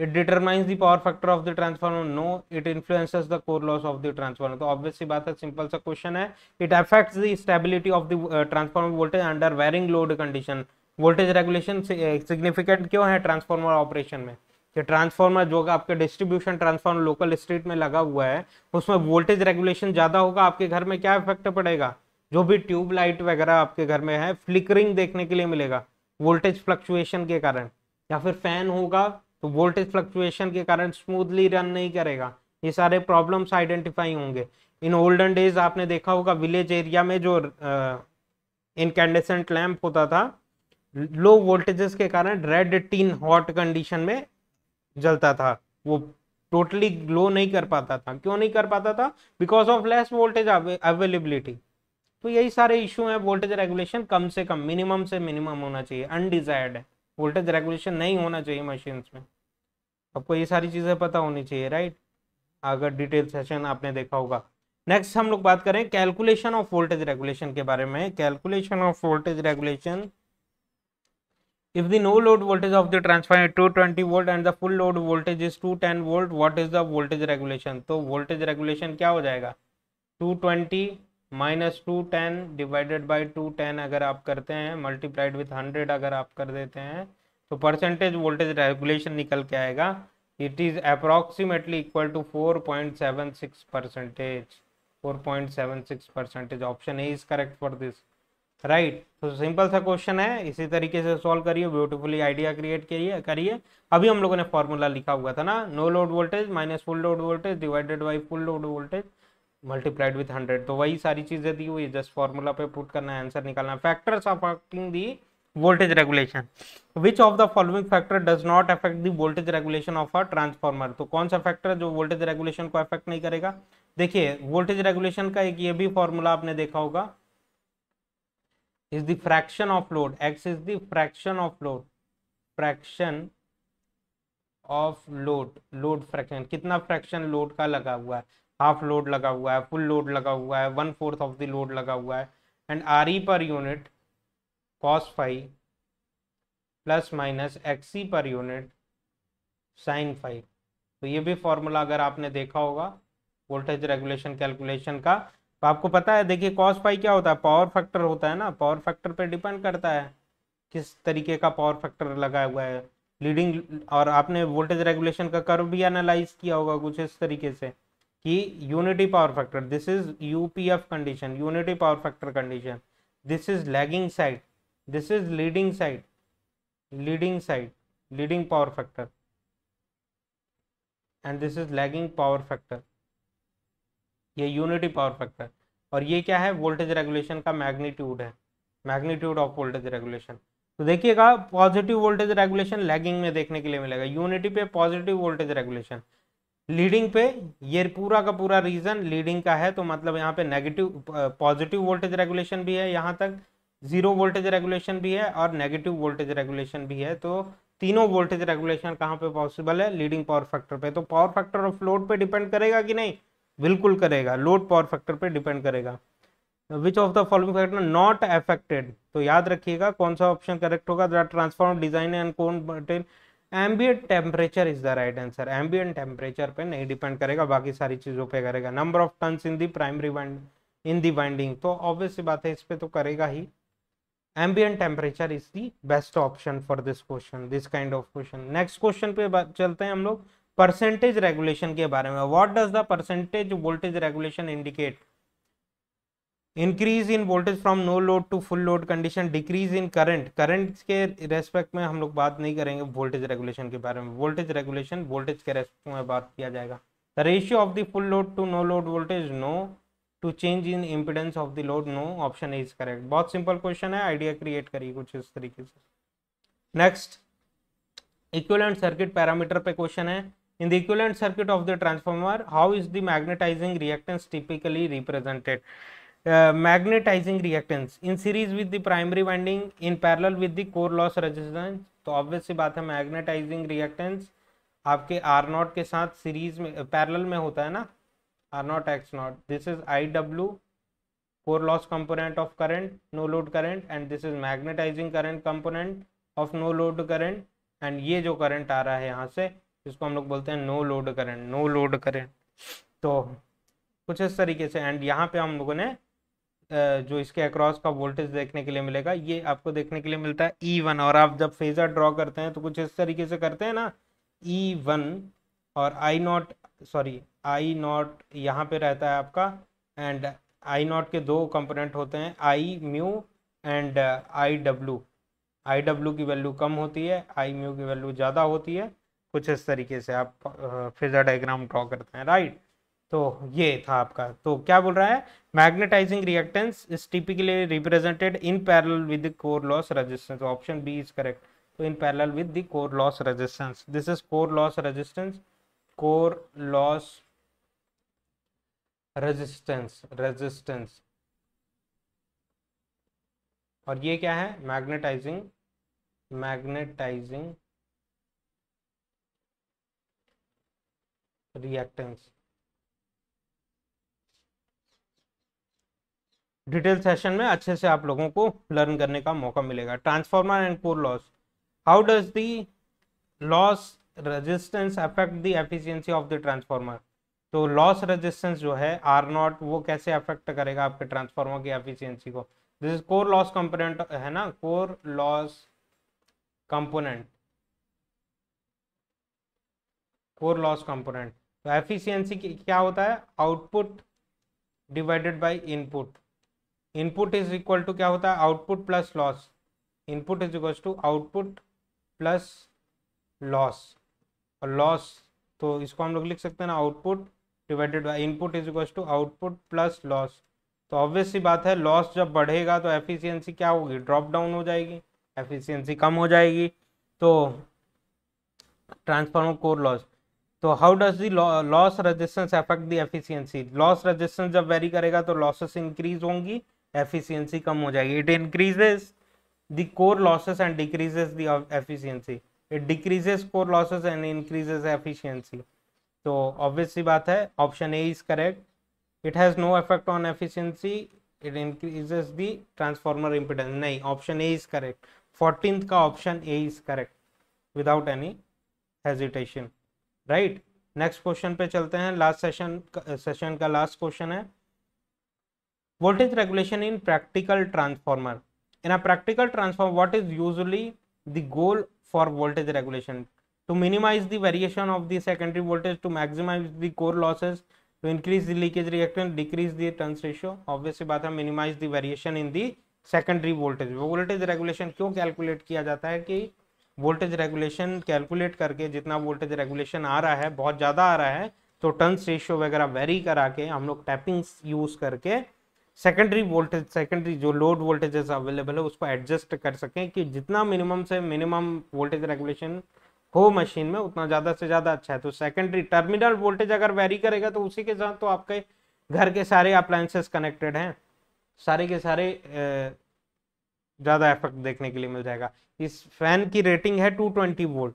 it determines the power factor of the transformer no it influences the core loss of the transformer तो obviously बात है simple सा question है it affects the stability of the transformer voltage under varying load condition voltage regulation significant क्यों है transformer operation में कि transformer जो आपके डिस्ट्रीब्यूशन ट्रांसफार्मर लोकल स्ट्रीट में लगा हुआ है उसमें वोल्टेज रेगुलेशन ज़्यादा होगा आपके घर में क्या इफेक्ट पड़ेगा जो भी ट्यूबलाइट वगैरह आपके घर में है फ्लिकरिंग देखने के लिए मिलेगा वोल्टेज फ्लक्चुएशन के कारण या फिर फैन होगा तो वोल्टेज फ्लक्चुएशन के कारण स्मूथली रन नहीं करेगा ये सारे प्रॉब्लम्स आइडेंटिफाई होंगे इन ओल्डन डेज आपने देखा होगा विलेज एरिया में जो इनकेंडेसेंट लैम्प होता था लो वोल्टेजेस के कारण रेड टीन हॉट कंडीशन में जलता था वो टोटली ग्लो नहीं कर पाता था क्यों नहीं कर पाता था because of less voltage availability तो यही सारे इशू हैं वोल्टेज रेगुलेशन कम से कम मिनिमम से मिनिमम होना चाहिए अनडिजायर्ड है वोल्टेज रेगुलेशन नहीं होना चाहिए मशीन्स में आपको ये सारी चीज़ें पता होनी चाहिए राइट अगर डिटेल सेशन आपने देखा होगा नेक्स्ट हम लोग बात करें कैलकुलेशन ऑफ वोल्टेज रेगुलेशन के बारे में calculation of voltage regulation if the no load voltage of the transformer is 220 volt and the full load voltage is 210 volt what is the voltage regulation तो voltage regulation क्या हो जाएगा 220 minus two ten divided by two ten अगर आप करते हैं multiplied with hundred अगर आप कर देते हैं तो परसेंटेज वोल्टेज रेगुलेशन निकल के आएगा it is approximately equal to four point seven six percentage four point seven six percentage option A is correct for this right तो सिंपल सा क्वेश्चन है इसी तरीके से सॉल्व करिए ब्यूटीफुली आइडिया क्रिएट करिए करिए अभी हम लोगों ने फॉर्मूला लिखा हुआ था ना no load voltage minus full load voltage divided by full load voltage multiplied with hundred तो वही सारी चीज़ें दी हुई जस्ट फॉर्मूला पे पुट करना है आंसर निकालना है factors affecting the voltage regulation which of the following factor does not affect the voltage regulation of a transformer तो कौन सा फैक्टर जो वोल्टेज रेगुलेशन को अफेक्ट नहीं करेगा देखिए वोल्टेज रेगुलेशन का एक ये भी फॉर्मूला आपने देखा होगा is the fraction of load X is the fraction of load fraction of load load fraction कितना फ्रैक्शन लोड का लगा हुआ है हाफ लोड लगा हुआ है फुल लोड लगा हुआ है one fourth of the load लगा हुआ है and R E per unit cos five plus minus X per unit sine five तो ये भी फॉर्मूला अगर आपने देखा होगा वोल्टेज रेगुलेशन कैलकुलेशन का तो आपको पता है देखिए कॉस फाइव क्या होता है पावर फैक्टर होता है ना पावर फैक्टर पर डिपेंड करता है किस तरीके का पावर फैक्टर लगा हुआ है लीडिंग और आपने वोल्टेज रेगुलेशन का कर्व भी एनालाइज किया होगा कुछ इस तरीके से कि unity power factor this is UPF condition unity power factor condition this is lagging side this is leading side leading side leading power factor and this is lagging power factor ये unity power factor और ये क्या है voltage regulation का magnitude है magnitude of voltage regulation तो देखिएगा positive voltage regulation lagging में देखने के लिए मिलेगा यूनिटी पे पॉजिटिव वोल्टेज रेगुलेशन लीडिंग पे ये पूरा का पूरा रीजन लीडिंग का है तो मतलब यहाँ पे नेगेटिव पॉजिटिव वोल्टेज रेगुलेशन भी है यहाँ तक जीरो वोल्टेज रेगुलेशन भी है और नेगेटिव वोल्टेज रेगुलेशन भी है तो तीनों वोल्टेज रेगुलेशन कहाँ पे पॉसिबल है लीडिंग पावर फैक्टर पे तो पावर फैक्टर ऑफ लोड पे डिपेंड करेगा कि नहीं बिल्कुल करेगा लोड पावर फैक्टर पे डिपेंड करेगा which of the following factor not affected तो याद रखिएगा कौन सा ऑप्शन करेक्ट होगा ट्रांसफॉर्मर ट्रांसफॉर्म डिजाइन एंड कोन ambient temperature is the right answer ambient temperature पे नहीं डिपेंड करेगा बाकी सारी चीज़ों पे करेगा number of turns in the primary winding the winding तो ऑब्वियस बात है इस पे तो करेगा ही ambient temperature is the best option for this question this kind of question next question पे चलते हैं हम लोग परसेंटेज रेगुलेशन के बारे में what does the percentage voltage regulation indicate increase in voltage from no load to full load condition decrease in current current के respect में हम लोग बात नहीं करेंगे वोल्टेज रेगुलेशन के बारे में वोल्टेज रेगुलेशन वोल्टेज के रेस्पेक्ट में बात किया जाएगा the ratio of the full load to no load voltage no to change in impedance of the load no option is correct बहुत सिंपल क्वेश्चन है आइडिया क्रिएट करिए कुछ इस तरीके से नेक्स्ट इक्वलेंट सर्किट पैरामीटर पे क्वेश्चन है in the equivalent circuit of the transformer how is the magnetising reactance typically represented magnetising reactance in series with the primary winding in parallel with the core loss resistance तो obvious सी बात है magnetising reactance आपके R naught के साथ series में parallel में होता है ना R naught X naught this is I W core loss component of current no load current and this is magnetising current component of no load current and ये जो current आ रहा है यहाँ से इसको हम लोग बोलते हैं no load current no load current तो कुछ इस तरीके से एंड यहाँ पे हम लोगों ने जो इसके अक्रॉस का वोल्टेज देखने के लिए मिलेगा ये आपको देखने के लिए मिलता है ई e वन और आप जब फेजर ड्रॉ करते हैं तो कुछ इस तरीके से करते हैं ना ई e वन और I naught sorry I naught यहाँ पे रहता है आपका एंड आई नॉट के दो कंपोनेंट होते हैं I mu and I W I W की वैल्यू कम होती है आई म्यू की वैल्यू ज़्यादा होती है कुछ इस तरीके से आप फिजर डायग्राम ड्रॉ करते हैं राइट तो ये था आपका तो क्या बोल रहा है magnetising reactance is typically represented in parallel with core loss resistance option B is correct तो in parallel with the core loss resistance this is core loss resistance core loss resistance resistance और ये क्या है magnetising magnetising reactance detail session में अच्छे से आप लोगों को लर्न करने का मौका मिलेगा transformer and core loss how does the loss resistance affect the efficiency of the transformer तो लॉस रेजिस्टेंस जो है आर नॉट वो कैसे अफेक्ट करेगा आपके ट्रांसफार्मर की एफिशिएंसी को this is core loss component है ना core loss component core loss component तो एफिशिएंसी क्या होता है output divided by input input is equal to क्या होता है output plus loss input is equal to output plus loss और लॉस तो इसको हम लोग लिख सकते हैं ना output divided by input is equal to output plus loss तो ऑब्वियस सी बात है लॉस जब बढ़ेगा तो एफिशिएंसी क्या होगी ड्रॉप डाउन हो जाएगी एफिशिएंसी कम हो जाएगी तो ट्रांसफार्मर कोर लॉस तो how does the loss resistance affect the efficiency loss resistance जब वेरी करेगा तो लॉसेस इंक्रीज होंगी एफिशिएंसी कम हो जाएगी it increases the core losses and decreases the efficiency it decreases core losses and increases efficiency तो obvious सी बात है option A is correct it has no effect on efficiency it increases the transformer impedance नहीं option A is correct fourteen का option A is correct without any hesitation right next question पे चलते हैं last session session का last question है voltage regulation in practical transformer in a practical transformer what is usually the goal for voltage regulation to minimize the variation of the secondary voltage to maximize the core losses to increase the leakage reactance decrease the turns ratio obviously बात है minimize the variation in the secondary voltage voltage regulation क्यों calculate किया जाता है कि voltage regulation calculate करके जितना voltage regulation आ रहा है बहुत ज़्यादा आ रहा है तो टर्न्स रेशियो वगैरह वेरी करा के हम लोग टैपिंग्स यूज़ करके सेकेंडरी वोल्टेज सेकेंडरी जो लोड वोल्टेजेस अवेलेबल है उसको एडजस्ट कर सकें कि जितना मिनिमम से मिनिमम वोल्टेज रेगुलेशन हो मशीन में उतना ज़्यादा से ज़्यादा अच्छा है तो सेकेंडरी टर्मिनल वोल्टेज अगर वेरी करेगा तो उसी के साथ तो आपके घर के सारे अप्लायंसेस कनेक्टेड हैं सारे के सारे ज़्यादा इफेक्ट देखने के लिए मिल जाएगा इस फैन की रेटिंग है ट्वेंटी वोल्ट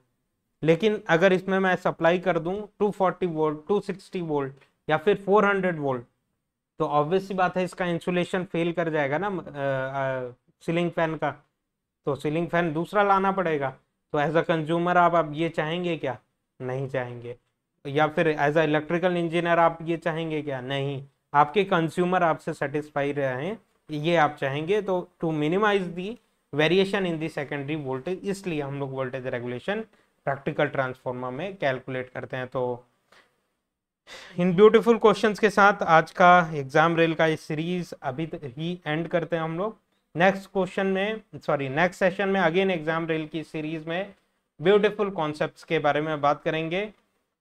लेकिन अगर इसमें मैं सप्लाई कर दूं फोर्टी वोल्ट सिक्सटी वोल्ट या फिर हंड्रेड वोल्ट तो ऑब्वियस सी बात है इसका इंसुलेशन फेल कर जाएगा ना सीलिंग फैन का तो सीलिंग फैन दूसरा लाना पड़ेगा तो एज अ कंज्यूमर आप अब ये चाहेंगे क्या नहीं चाहेंगे या फिर एज अ इलेक्ट्रिकल इंजीनियर आप ये चाहेंगे क्या नहीं आपके कंज्यूमर आपसे सेटिस्फाई रहे हैं ये आप चाहेंगे तो to minimise the variation in the secondary voltage इसलिए हम लोग वोल्टेज रेगुलेशन प्रैक्टिकल ट्रांसफॉर्मर में कैलकुलेट करते हैं तो इन ब्यूटीफुल क्वेश्चंस के साथ आज का एग्जाम रेल का ये सीरीज अभी ही एंड करते हैं हम लोग नेक्स्ट क्वेश्चन में सॉरी नेक्स्ट सेशन में अगेन एग्जाम रेल की सीरीज में ब्यूटीफुल कॉन्सेप्ट्स के बारे में बात करेंगे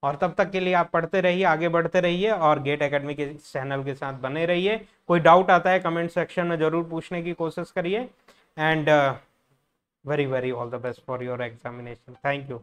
और तब तक के लिए आप पढ़ते रहिए आगे बढ़ते रहिए और गेट एकेडमी के चैनल के साथ बने रहिए कोई डाउट आता है कमेंट सेक्शन में ज़रूर पूछने की कोशिश करिए and very very all the best for your examination thank you